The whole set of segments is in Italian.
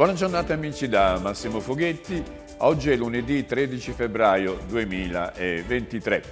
Buona giornata amici da Massimo Foghetti, oggi è lunedì 13 febbraio 2023.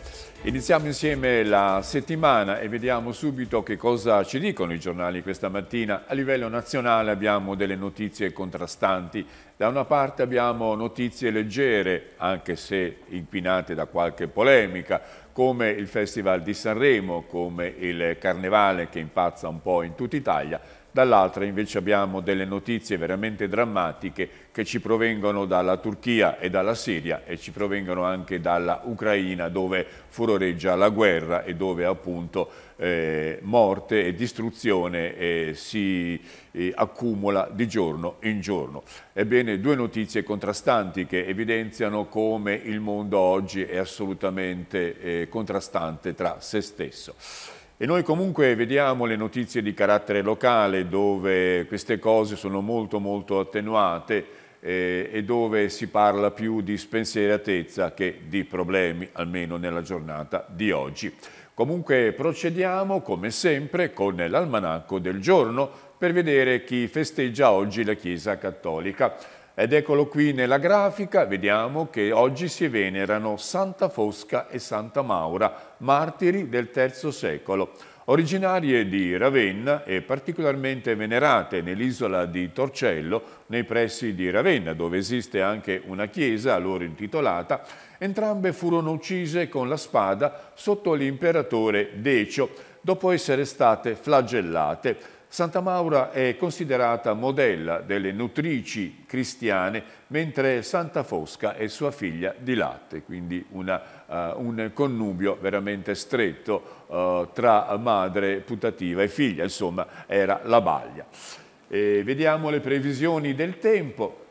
Iniziamo insieme la settimana e vediamo subito che cosa ci dicono i giornali questa mattina. A livello nazionale abbiamo delle notizie contrastanti. Da una parte abbiamo notizie leggere, anche se inquinate da qualche polemica, come il Festival di Sanremo, come il Carnevale che impazza un po' in tutta Italia, dall'altra invece abbiamo delle notizie veramente drammatiche che ci provengono dalla Turchia e dalla Siria e ci provengono anche dalla Ucraina dove furoreggia la guerra e dove appunto eh, morte e distruzione eh, si eh, accumula di giorno in giorno. Ebbene, due notizie contrastanti che evidenziano come il mondo oggi è assolutamente eh, contrastante tra se stesso. E noi comunque vediamo le notizie di carattere locale dove queste cose sono molto molto attenuate eh, e dove si parla più di spensieratezza che di problemi, almeno nella giornata di oggi. Comunque procediamo come sempre con l'almanacco del giorno per vedere chi festeggia oggi la Chiesa Cattolica. Ed eccolo qui nella grafica, vediamo che oggi si venerano Santa Fosca e Santa Maura, martiri del III secolo. Originarie di Ravenna e particolarmente venerate nell'isola di Torcello, nei pressi di Ravenna, dove esiste anche una chiesa a loro intitolata, entrambe furono uccise con la spada sotto l'imperatore Decio, dopo essere state flagellate Santa Maura è considerata modella delle nutrici cristiane, mentre Santa Fosca è sua figlia di latte, quindi una, uh, un connubio veramente stretto uh, tra madre putativa e figlia, insomma era la baglia. E vediamo le previsioni del tempo.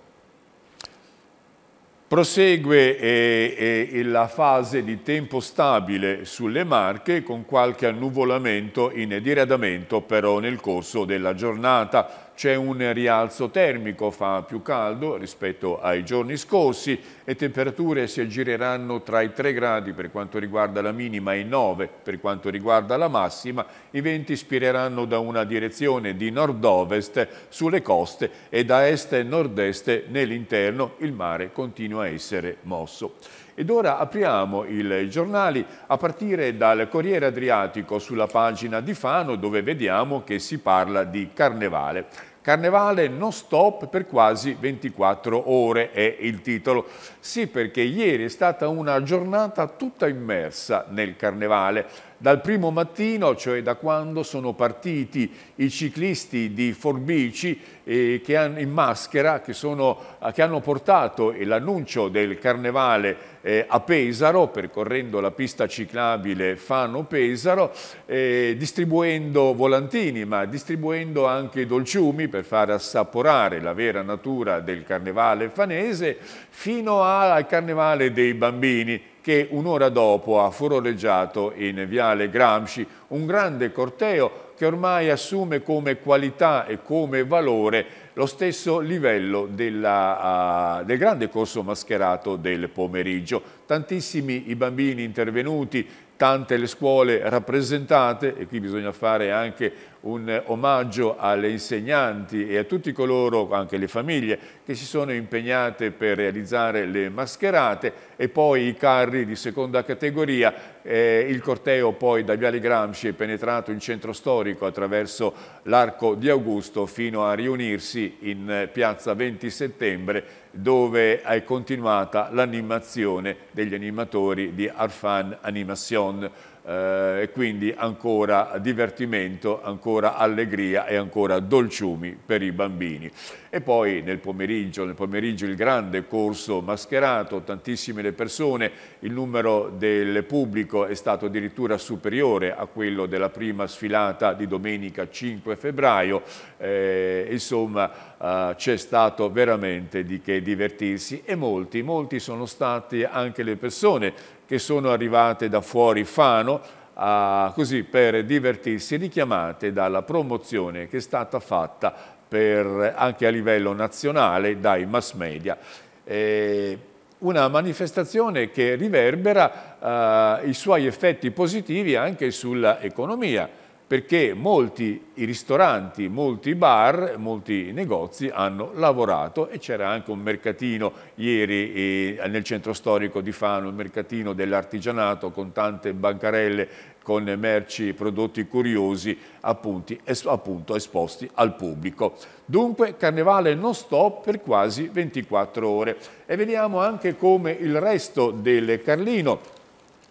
Prosegue eh, eh, la fase di tempo stabile sulle Marche con qualche annuvolamento in diradamento però nel corso della giornata c'è un rialzo termico, fa più caldo rispetto ai giorni scorsi e temperature si aggireranno tra i 3 gradi per quanto riguarda la minima e i 9 per quanto riguarda la massima. I venti spireranno da una direzione di nord-ovest sulle coste e da est e nord-est nell'interno il mare continua a essere mosso. Ed ora apriamo i giornali a partire dal Corriere Adriatico sulla pagina di Fano dove vediamo che si parla di carnevale. Carnevale non stop per quasi 24 ore è il titolo. Sì, perché ieri è stata una giornata tutta immersa nel carnevale. Dal primo mattino, cioè da quando sono partiti i ciclisti di Forbici eh, che hanno, in maschera, che, sono, eh, che hanno portato l'annuncio del carnevale eh, a Pesaro, percorrendo la pista ciclabile Fano-Pesaro, eh, distribuendo volantini, ma distribuendo anche dolciumi per far assaporare la vera natura del carnevale fanese, fino al carnevale dei bambini che un'ora dopo ha furoreggiato in Viale Gramsci un grande corteo che ormai assume come qualità e come valore lo stesso livello della, uh, del grande corso mascherato del pomeriggio. Tantissimi i bambini intervenuti, tante le scuole rappresentate e qui bisogna fare anche un omaggio alle insegnanti e a tutti coloro, anche le famiglie, che si sono impegnate per realizzare le mascherate e poi i carri di seconda categoria. Eh, il corteo poi da Viale Gramsci è penetrato in centro storico attraverso l'arco di Augusto fino a riunirsi in eh, piazza 20 settembre dove è continuata l'animazione degli animatori di Arfan Animation eh, e quindi ancora divertimento, ancora allegria e ancora dolciumi per i bambini. E poi nel pomeriggio, nel pomeriggio il grande corso mascherato, tantissime le persone, il numero del pubblico è stato addirittura superiore a quello della prima sfilata di domenica 5 febbraio, eh, insomma eh, c'è stato veramente di che divertirsi e molti, molti sono stati anche le persone che sono arrivate da fuori Fano a, così per divertirsi, richiamate dalla promozione che è stata fatta per, anche a livello nazionale dai mass media. Eh, una manifestazione che riverbera eh, i suoi effetti positivi anche sull'economia perché molti i ristoranti, molti bar, molti negozi hanno lavorato e c'era anche un mercatino ieri eh, nel centro storico di Fano, un mercatino dell'artigianato con tante bancarelle, con merci, prodotti curiosi appunti, es, appunto esposti al pubblico. Dunque carnevale non stop per quasi 24 ore e vediamo anche come il resto del Carlino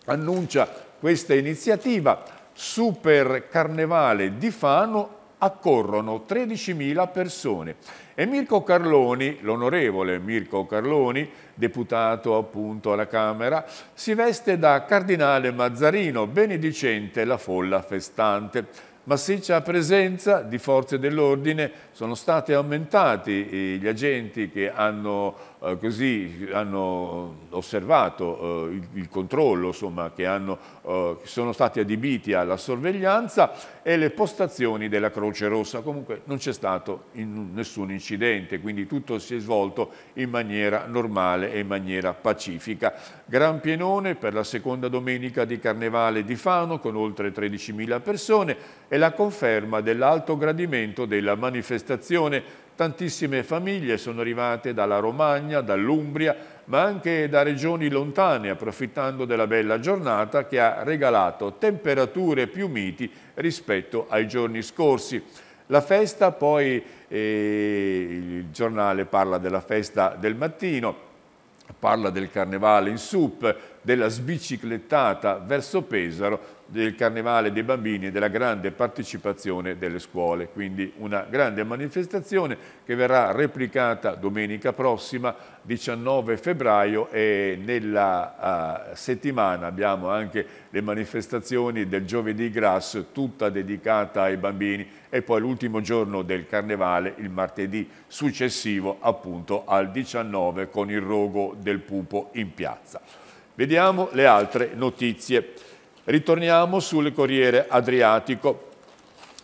annuncia questa iniziativa super carnevale di Fano accorrono 13.000 persone e Mirko Carloni, l'onorevole Mirko Carloni, deputato appunto alla Camera, si veste da cardinale Mazzarino, benedicente la folla festante. Massiccia presenza di forze dell'ordine, sono stati aumentati gli agenti che hanno eh, così hanno osservato eh, il, il, controllo insomma, che, hanno, eh, sono stati adibiti alla sorveglianza e le postazioni della Croce Rossa. Comunque non c'è stato in nessun incidente, quindi tutto si è svolto in maniera normale e in maniera pacifica. Gran Pienone per la seconda domenica di Carnevale di Fano con oltre 13.000 persone e la conferma dell'alto gradimento della manifestazione Tantissime famiglie sono arrivate dalla Romagna, dall'Umbria, ma anche da regioni lontane, approfittando della bella giornata che ha regalato temperature più miti rispetto ai giorni scorsi. La festa poi, eh, il giornale parla della festa del mattino, parla del carnevale in sup, della sbiciclettata verso Pesaro, del Carnevale dei Bambini e della grande partecipazione delle scuole. Quindi una grande manifestazione che verrà replicata domenica prossima, 19 febbraio, e nella uh, settimana abbiamo anche le manifestazioni del giovedì grasso, tutta dedicata ai bambini, e poi l'ultimo giorno del Carnevale, il martedì successivo, appunto al 19, con il rogo del pupo in piazza. Vediamo le altre notizie. Ritorniamo sul Corriere Adriatico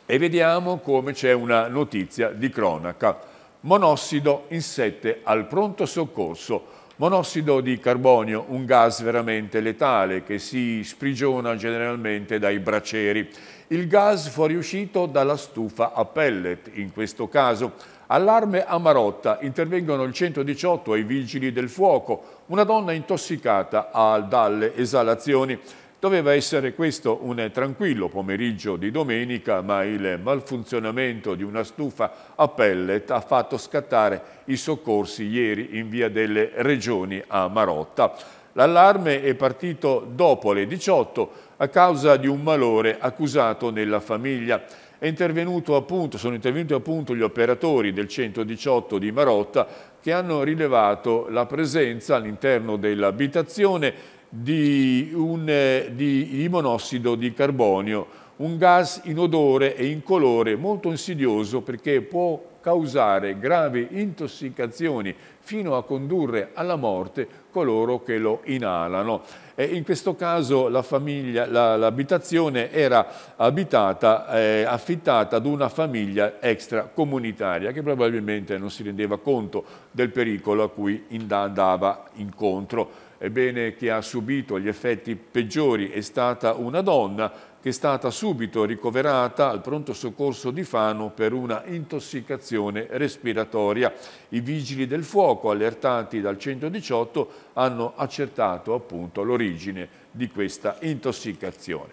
e vediamo come c'è una notizia di cronaca. Monossido in sette al pronto soccorso. Monossido di carbonio, un gas veramente letale che si sprigiona generalmente dai braceri. Il gas fuoriuscito dalla stufa a pellet, in questo caso. Allarme a Marotta, intervengono il 118 ai vigili del fuoco. Una donna intossicata dalle esalazioni. Doveva essere questo un tranquillo pomeriggio di domenica, ma il malfunzionamento di una stufa a pellet ha fatto scattare i soccorsi ieri in via delle Regioni a Marotta. L'allarme è partito dopo le 18 a causa di un malore accusato nella famiglia. Appunto, sono intervenuti appunto gli operatori del 118 di Marotta che hanno rilevato la presenza all'interno dell'abitazione di, un, eh, di, di monossido di carbonio, un gas inodore e incolore molto insidioso perché può causare gravi intossicazioni fino a condurre alla morte coloro che lo inalano. E in questo caso l'abitazione la era abitata, eh, affittata ad una famiglia extracomunitaria che probabilmente non si rendeva conto del pericolo a cui andava incontro. Ebbene, chi ha subito gli effetti peggiori è stata una donna che è stata subito ricoverata al pronto soccorso di Fano per una intossicazione respiratoria. I vigili del fuoco, allertati dal 118, hanno accertato appunto l'origine di questa intossicazione.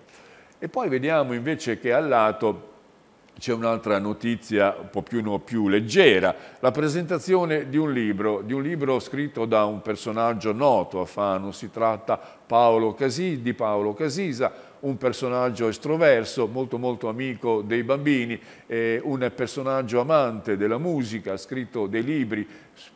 E poi vediamo invece che al lato c'è un'altra notizia un po' più, no, più, leggera, la presentazione di un libro, di un libro scritto da un personaggio noto a Fano, si tratta Paolo Casi, di Paolo Casisa, un personaggio estroverso, molto molto amico dei bambini, eh, un personaggio amante della musica, ha scritto dei libri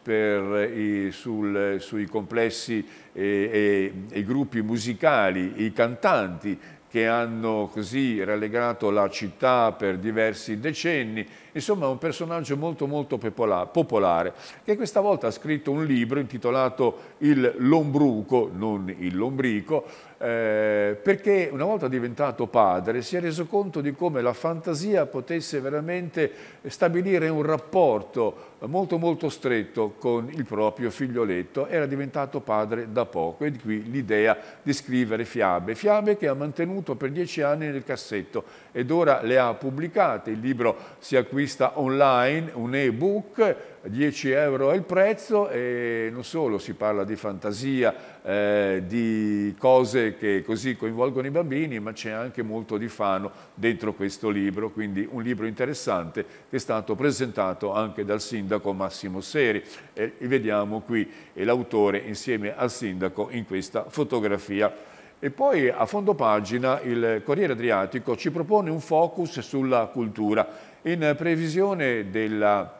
per, eh, sul, sui complessi e eh, i gruppi musicali, i cantanti, che hanno così relegato la città per diversi decenni Insomma è un personaggio molto molto popolare che questa volta ha scritto un libro intitolato Il Lombruco, non il Lombrico, eh, perché una volta diventato padre si è reso conto di come la fantasia potesse veramente stabilire un rapporto molto molto stretto con il proprio figlioletto, era diventato padre da poco e di qui l'idea di scrivere fiabe, fiabe che ha mantenuto per dieci anni nel cassetto ed ora le ha pubblicate. Il libro si acquista online, un e-book, 10 euro è il prezzo e non solo, si parla di fantasia, eh, di cose che così coinvolgono i bambini, ma c'è anche molto di Fano dentro questo libro, quindi un libro interessante che è stato presentato anche dal sindaco Massimo Seri. E vediamo qui eh, l'autore insieme al sindaco in questa fotografia. E poi a fondo pagina il Corriere Adriatico ci propone un focus sulla cultura in previsione della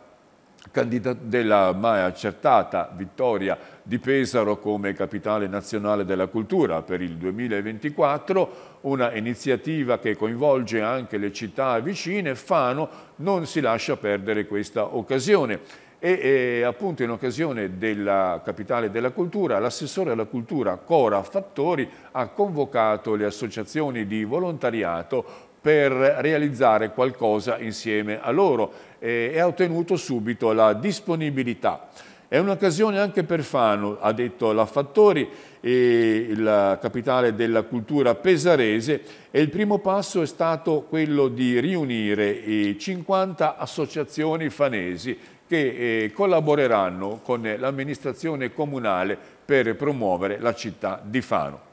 della mai accertata vittoria di Pesaro come capitale nazionale della cultura per il 2024, una iniziativa che coinvolge anche le città vicine, Fano non si lascia perdere questa occasione e, e appunto in occasione della capitale della cultura l'assessore alla cultura Cora Fattori ha convocato le associazioni di volontariato per realizzare qualcosa insieme a loro e, e ha ottenuto subito la disponibilità. È un'occasione anche per Fano, ha detto la Fattori, la capitale della cultura pesarese e il primo passo è stato quello di riunire i 50 associazioni fanesi che eh, collaboreranno con l'amministrazione comunale per promuovere la città di Fano.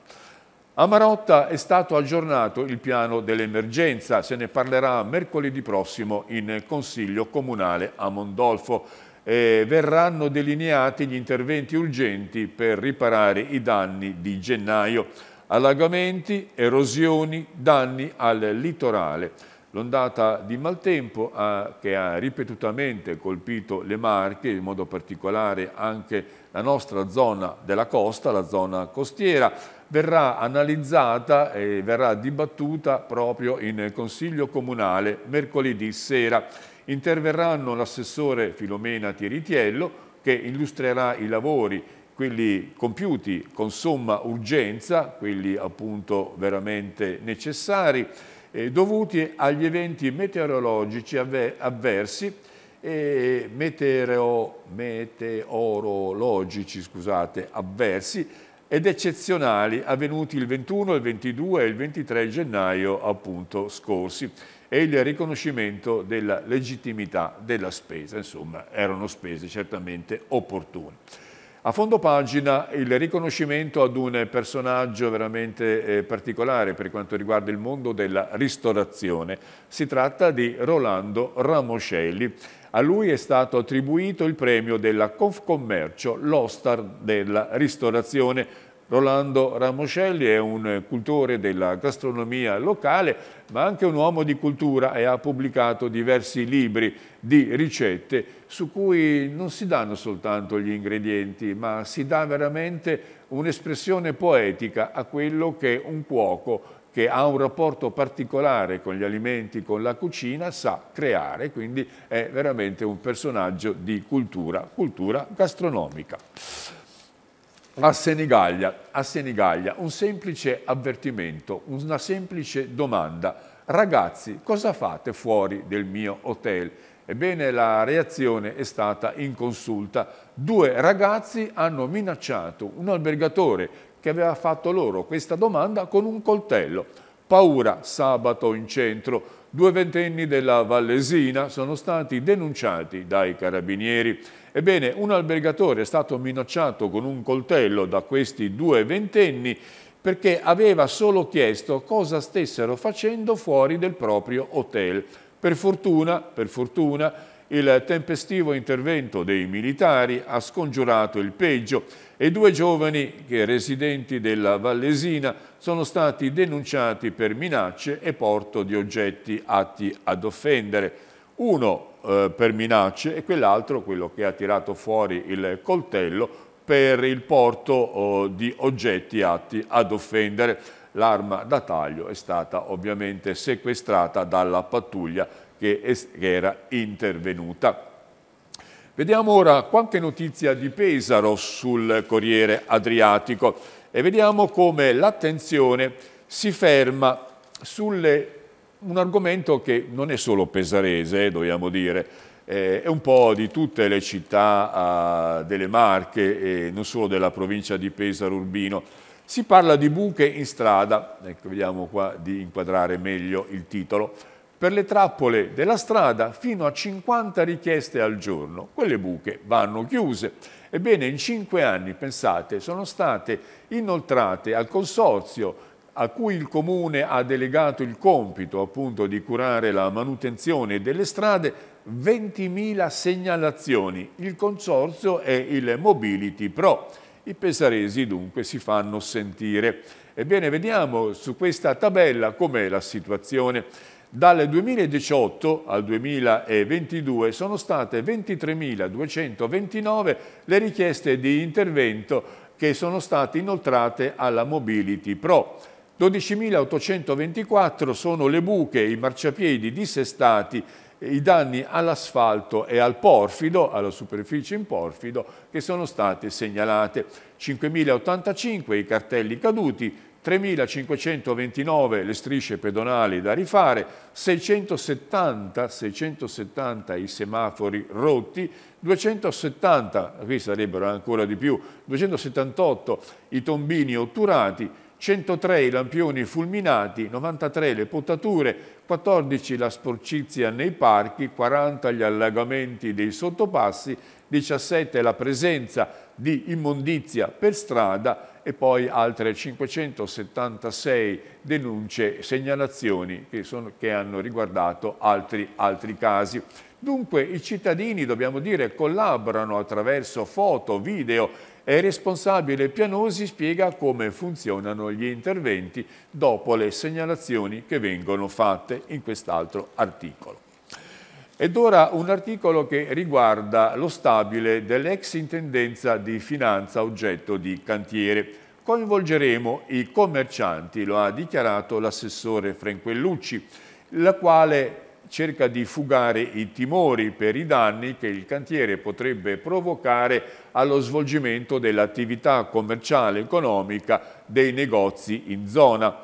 A Marotta è stato aggiornato il piano dell'emergenza, se ne parlerà mercoledì prossimo in Consiglio Comunale a Mondolfo. Eh, verranno delineati gli interventi urgenti per riparare i danni di gennaio, allagamenti, erosioni, danni al litorale. L'ondata di maltempo ha, che ha ripetutamente colpito le Marche, in modo particolare anche la nostra zona della costa, la zona costiera, verrà analizzata e verrà dibattuta proprio in Consiglio Comunale mercoledì sera. Interverranno l'assessore Filomena Tiritiello che illustrerà i lavori quelli compiuti con somma urgenza, quelli appunto veramente necessari, eh, dovuti agli eventi meteorologici avversi e meteo, meteorologici scusate, avversi ed eccezionali avvenuti il 21, il 22 e il 23 gennaio appunto scorsi e il riconoscimento della legittimità della spesa, insomma erano spese certamente opportune. A fondo pagina il riconoscimento ad un personaggio veramente eh, particolare per quanto riguarda il mondo della ristorazione. Si tratta di Rolando Ramoscelli. A lui è stato attribuito il premio della Confcommercio, l'Ostar della ristorazione, Rolando Ramoscelli è un cultore della gastronomia locale, ma anche un uomo di cultura e ha pubblicato diversi libri di ricette su cui non si danno soltanto gli ingredienti, ma si dà veramente un'espressione poetica a quello che un cuoco che ha un rapporto particolare con gli alimenti, con la cucina, sa creare, quindi è veramente un personaggio di cultura, cultura gastronomica a Senigallia, a Senigallia un semplice avvertimento, una semplice domanda. Ragazzi, cosa fate fuori del mio hotel? Ebbene, la reazione è stata inconsulta. Due ragazzi hanno minacciato un albergatore che aveva fatto loro questa domanda con un coltello. Paura sabato in centro Due ventenni della Vallesina sono stati denunciati dai carabinieri. Ebbene, un albergatore è stato minacciato con un coltello da questi due ventenni perché aveva solo chiesto cosa stessero facendo fuori del proprio hotel. Per fortuna, per fortuna, il tempestivo intervento dei militari ha scongiurato il peggio e due giovani, che residenti della Vallesina, sono stati denunciati per minacce e porto di oggetti atti ad offendere. Uno eh, per minacce e quell'altro, quello che ha tirato fuori il coltello, per il porto oh, di oggetti atti ad offendere. L'arma da taglio è stata ovviamente sequestrata dalla pattuglia che, es- che era intervenuta. Vediamo ora qualche notizia di Pesaro sul Corriere Adriatico e vediamo come l'attenzione si ferma su un argomento che non è solo pesarese, eh, dobbiamo dire, eh, è un po' di tutte le città eh, delle Marche, eh, non solo della provincia di Pesaro Urbino. Si parla di buche in strada, ecco, vediamo qua di inquadrare meglio il titolo, per le trappole della strada fino a 50 richieste al giorno. Quelle buche vanno chiuse. Ebbene, in cinque anni, pensate, sono state inoltrate al consorzio a cui il Comune ha delegato il compito appunto di curare la manutenzione delle strade, 20.000 segnalazioni. Il consorzio è il Mobility Pro. I pesaresi dunque si fanno sentire. Ebbene, vediamo su questa tabella com'è la situazione. Dal 2018 al 2022 sono state 23.229 le richieste di intervento che sono state inoltrate alla Mobility Pro. 12.824 sono le buche, i marciapiedi dissestati, i danni all'asfalto e al porfido, alla superficie in porfido, che sono state segnalate. 5.085 i cartelli caduti, 3.529 le strisce pedonali da rifare, 670, 670 i semafori rotti, 270, qui sarebbero ancora di più, 278 i tombini otturati, 103 i lampioni fulminati, 93 le potature, 14 la sporcizia nei parchi, 40 gli allagamenti dei sottopassi, 17 la presenza di immondizia per strada e poi altre 576 denunce, segnalazioni che, sono, che hanno riguardato altri, altri casi. Dunque i cittadini, dobbiamo dire, collaborano attraverso foto, video e responsabile Pianosi spiega come funzionano gli interventi dopo le segnalazioni che vengono fatte in quest'altro articolo. Ed ora un articolo che riguarda lo stabile dell'ex intendenza di finanza oggetto di cantiere. Coinvolgeremo i commercianti, lo ha dichiarato l'assessore Franquellucci, la quale cerca di fugare i timori per i danni che il cantiere potrebbe provocare allo svolgimento dell'attività commerciale e economica dei negozi in zona.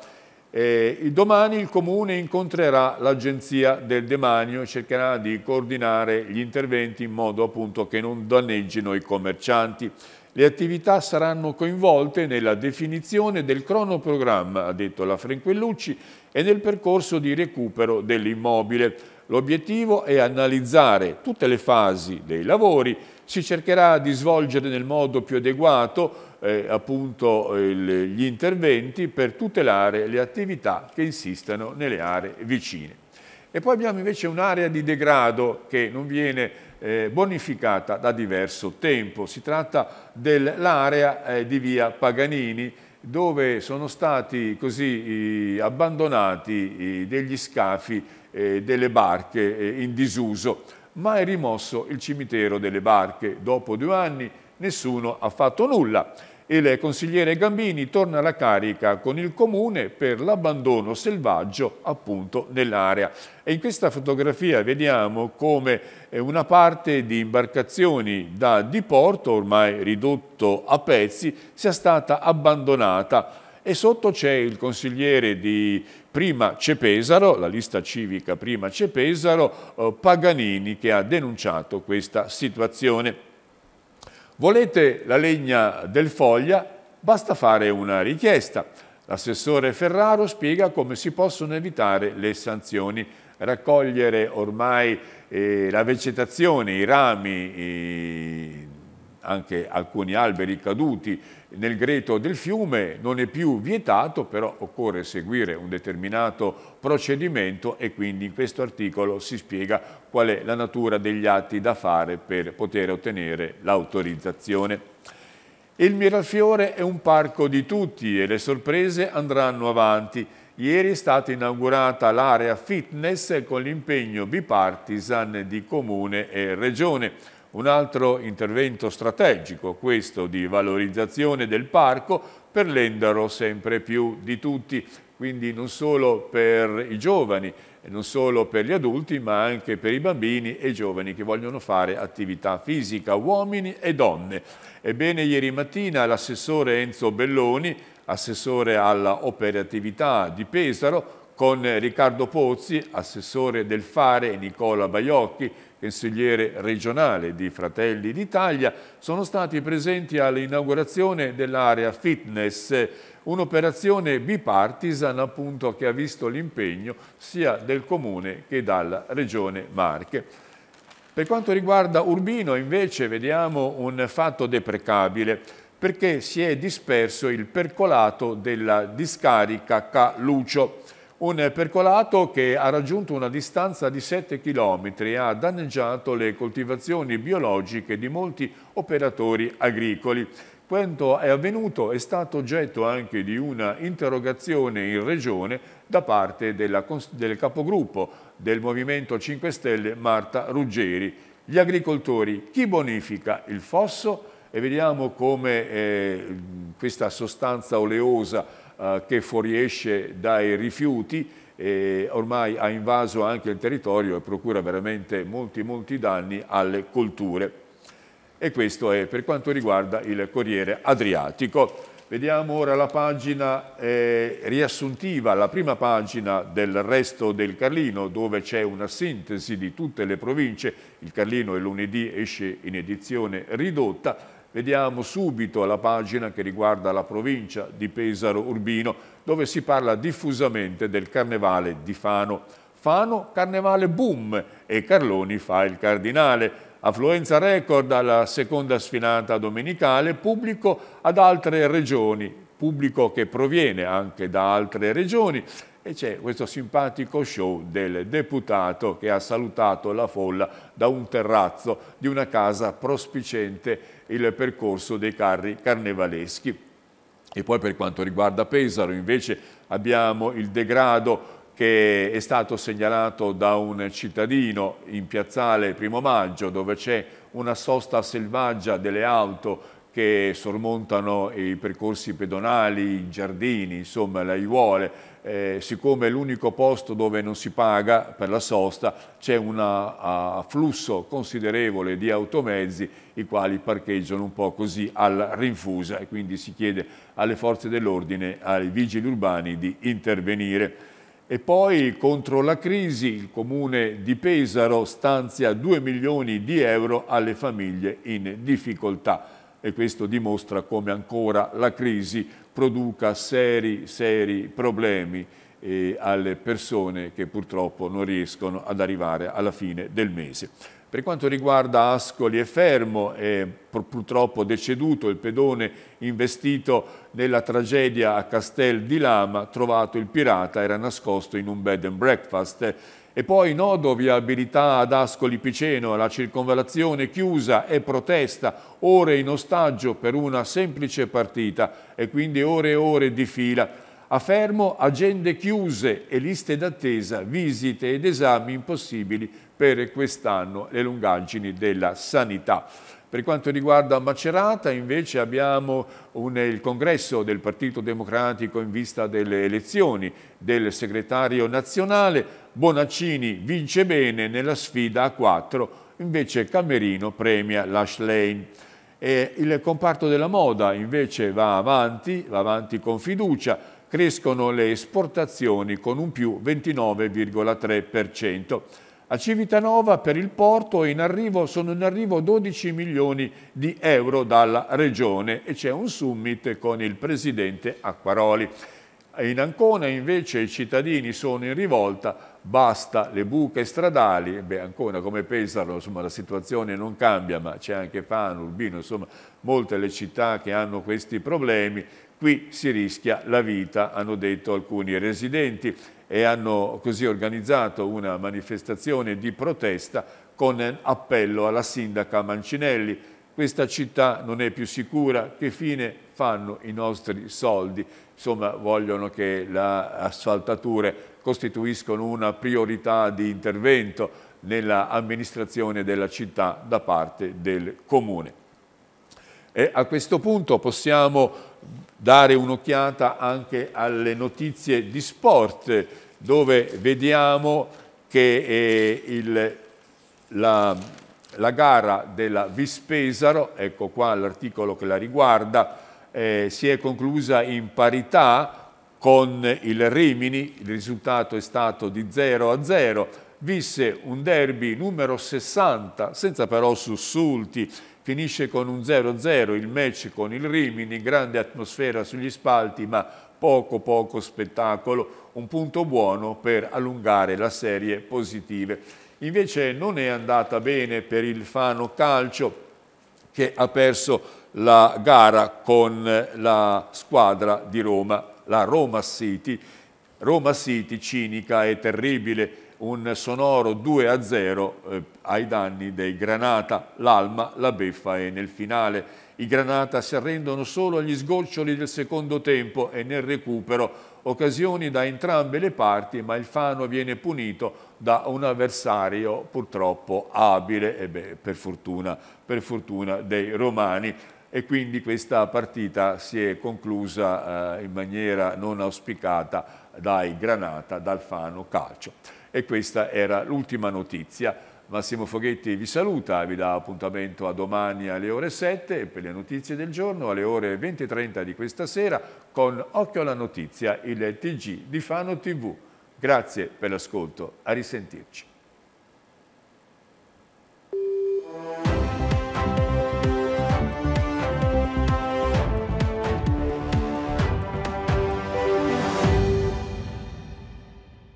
Eh, domani il Comune incontrerà l'Agenzia del Demanio e cercherà di coordinare gli interventi in modo appunto, che non danneggino i commercianti. Le attività saranno coinvolte nella definizione del cronoprogramma, ha detto la Frenquellucci, e nel percorso di recupero dell'immobile. L'obiettivo è analizzare tutte le fasi dei lavori, si cercherà di svolgere nel modo più adeguato eh, appunto, eh, gli interventi per tutelare le attività che insistano nelle aree vicine. E poi abbiamo invece un'area di degrado che non viene eh, bonificata da diverso tempo. Si tratta dell'area eh, di via Paganini dove sono stati così abbandonati degli scafi eh, delle barche eh, in disuso, ma è rimosso il cimitero delle barche. Dopo due anni nessuno ha fatto nulla. Il consigliere Gambini torna alla carica con il comune per l'abbandono selvaggio appunto nell'area. E in questa fotografia vediamo come eh, una parte di imbarcazioni da diporto, ormai ridotto a pezzi, sia stata abbandonata e sotto c'è il consigliere di prima Cepesaro, la lista civica prima Cepesaro, eh, Paganini, che ha denunciato questa situazione. Volete la legna del foglia? Basta fare una richiesta. L'assessore Ferraro spiega come si possono evitare le sanzioni. Raccogliere ormai eh, la vegetazione, i rami, i anche alcuni alberi caduti nel greto del fiume non è più vietato, però occorre seguire un determinato procedimento e quindi in questo articolo si spiega qual è la natura degli atti da fare per poter ottenere l'autorizzazione. Il Mirafiore è un parco di tutti e le sorprese andranno avanti. Ieri è stata inaugurata l'area fitness con l'impegno bipartisan di Comune e Regione. Un altro intervento strategico, questo di valorizzazione del parco, per l'Endaro sempre più di tutti, quindi non solo per i giovani, non solo per gli adulti, ma anche per i bambini e i giovani che vogliono fare attività fisica, uomini e donne. Ebbene, ieri mattina l'assessore Enzo Belloni, assessore alla operatività di Pesaro, con Riccardo Pozzi, assessore del fare, e Nicola Baiocchi, consigliere regionale di Fratelli d'Italia, sono stati presenti all'inaugurazione dell'area fitness, un'operazione bipartisan appunto che ha visto l'impegno sia del Comune che dalla Regione Marche. Per quanto riguarda Urbino invece vediamo un fatto deprecabile perché si è disperso il percolato della discarica Calucio. Lucio. Un percolato che ha raggiunto una distanza di 7 km e ha danneggiato le coltivazioni biologiche di molti operatori agricoli. Quanto è avvenuto è stato oggetto anche di una interrogazione in regione da parte della, del capogruppo del Movimento 5 Stelle Marta Ruggeri. Gli agricoltori, chi bonifica il fosso? E vediamo come eh, questa sostanza oleosa eh, che fuoriesce dai rifiuti e ormai ha invaso anche il territorio e procura veramente molti molti danni alle colture. E questo è per quanto riguarda il Corriere Adriatico. Vediamo ora la pagina eh, riassuntiva, la prima pagina del resto del Carlino, dove c'è una sintesi di tutte le province. Il Carlino il lunedì esce in edizione ridotta, Vediamo subito la pagina che riguarda la provincia di Pesaro Urbino, dove si parla diffusamente del carnevale di Fano. Fano, carnevale boom e Carloni fa il cardinale. Affluenza record alla seconda sfinata domenicale, pubblico ad altre regioni, pubblico che proviene anche da altre regioni e c'è questo simpatico show del deputato che ha salutato la folla da un terrazzo di una casa prospicente il percorso dei carri carnevaleschi. E poi per quanto riguarda Pesaro invece abbiamo il degrado che è stato segnalato da un cittadino in piazzale Primo Maggio dove c'è una sosta selvaggia delle auto che sormontano i percorsi pedonali, i giardini, insomma le aiuole eh, siccome è l'unico posto dove non si paga per la sosta, c'è un afflusso considerevole di automezzi i quali parcheggiano un po' così alla rinfusa e quindi si chiede alle forze dell'ordine, ai vigili urbani di intervenire. E poi contro la crisi il comune di Pesaro stanzia 2 milioni di euro alle famiglie in difficoltà e questo dimostra come ancora la crisi produca seri, seri problemi eh, alle persone che purtroppo non riescono ad arrivare alla fine del mese. Per quanto riguarda Ascoli e Fermo, è purtroppo deceduto il pedone investito nella tragedia a Castel di Lama, trovato il pirata, era nascosto in un bed and breakfast e poi nodo viabilità ad Ascoli Piceno, la circonvalazione chiusa e protesta, ore in ostaggio per una semplice partita e quindi ore e ore di fila. A Fermo agende chiuse e liste d'attesa, visite ed esami impossibili per quest'anno le lungaggini della sanità. Per quanto riguarda Macerata invece abbiamo un, il congresso del Partito Democratico in vista delle elezioni del segretario nazionale. Bonaccini vince bene nella sfida a 4, invece Camerino premia Lash E il comparto della moda invece va avanti, va avanti con fiducia, crescono le esportazioni con un più 29,3%. A Civitanova per il porto in arrivo, sono in arrivo 12 milioni di euro dalla regione e c'è un summit con il presidente Acquaroli. In Ancona invece i cittadini sono in rivolta, basta le buche stradali, beh Ancona come Pesaro insomma, la situazione non cambia ma c'è anche Fano, Urbino, insomma molte le città che hanno questi problemi, qui si rischia la vita hanno detto alcuni residenti e hanno così organizzato una manifestazione di protesta con appello alla sindaca Mancinelli. Questa città non è più sicura, che fine fanno i nostri soldi? Insomma, vogliono che le asfaltature costituiscono una priorità di intervento nell'amministrazione della città da parte del comune. E a questo punto possiamo dare un'occhiata anche alle notizie di sport, dove vediamo che eh, il, la, la, gara della Vispesaro, ecco qua l'articolo che la riguarda, eh, si è conclusa in parità con il Rimini, il risultato è stato di 0 a 0, visse un derby numero 60, senza però sussulti Finisce con un 0-0 il match con il Rimini, grande atmosfera sugli spalti ma poco poco spettacolo, un punto buono per allungare la serie positive. Invece non è andata bene per il Fano Calcio che ha perso la gara con la squadra di Roma, la Roma City. Roma City cinica e terribile un sonoro 2 a 0 eh, ai danni dei Granata, l'Alma, la Beffa e nel finale. I Granata si arrendono solo agli sgoccioli del secondo tempo e nel recupero, occasioni da entrambe le parti, ma il Fano viene punito da un avversario purtroppo abile, e beh, per, fortuna, per fortuna dei Romani e quindi questa partita si è conclusa eh, in maniera non auspicata dai Granata, dal Fano Calcio. E questa era l'ultima notizia. Massimo Foghetti vi saluta, vi dà appuntamento a domani alle ore 7 per le notizie del giorno, alle ore 20.30 di questa sera con Occhio alla Notizia, il TG di Fano TV. Grazie per l'ascolto, a risentirci.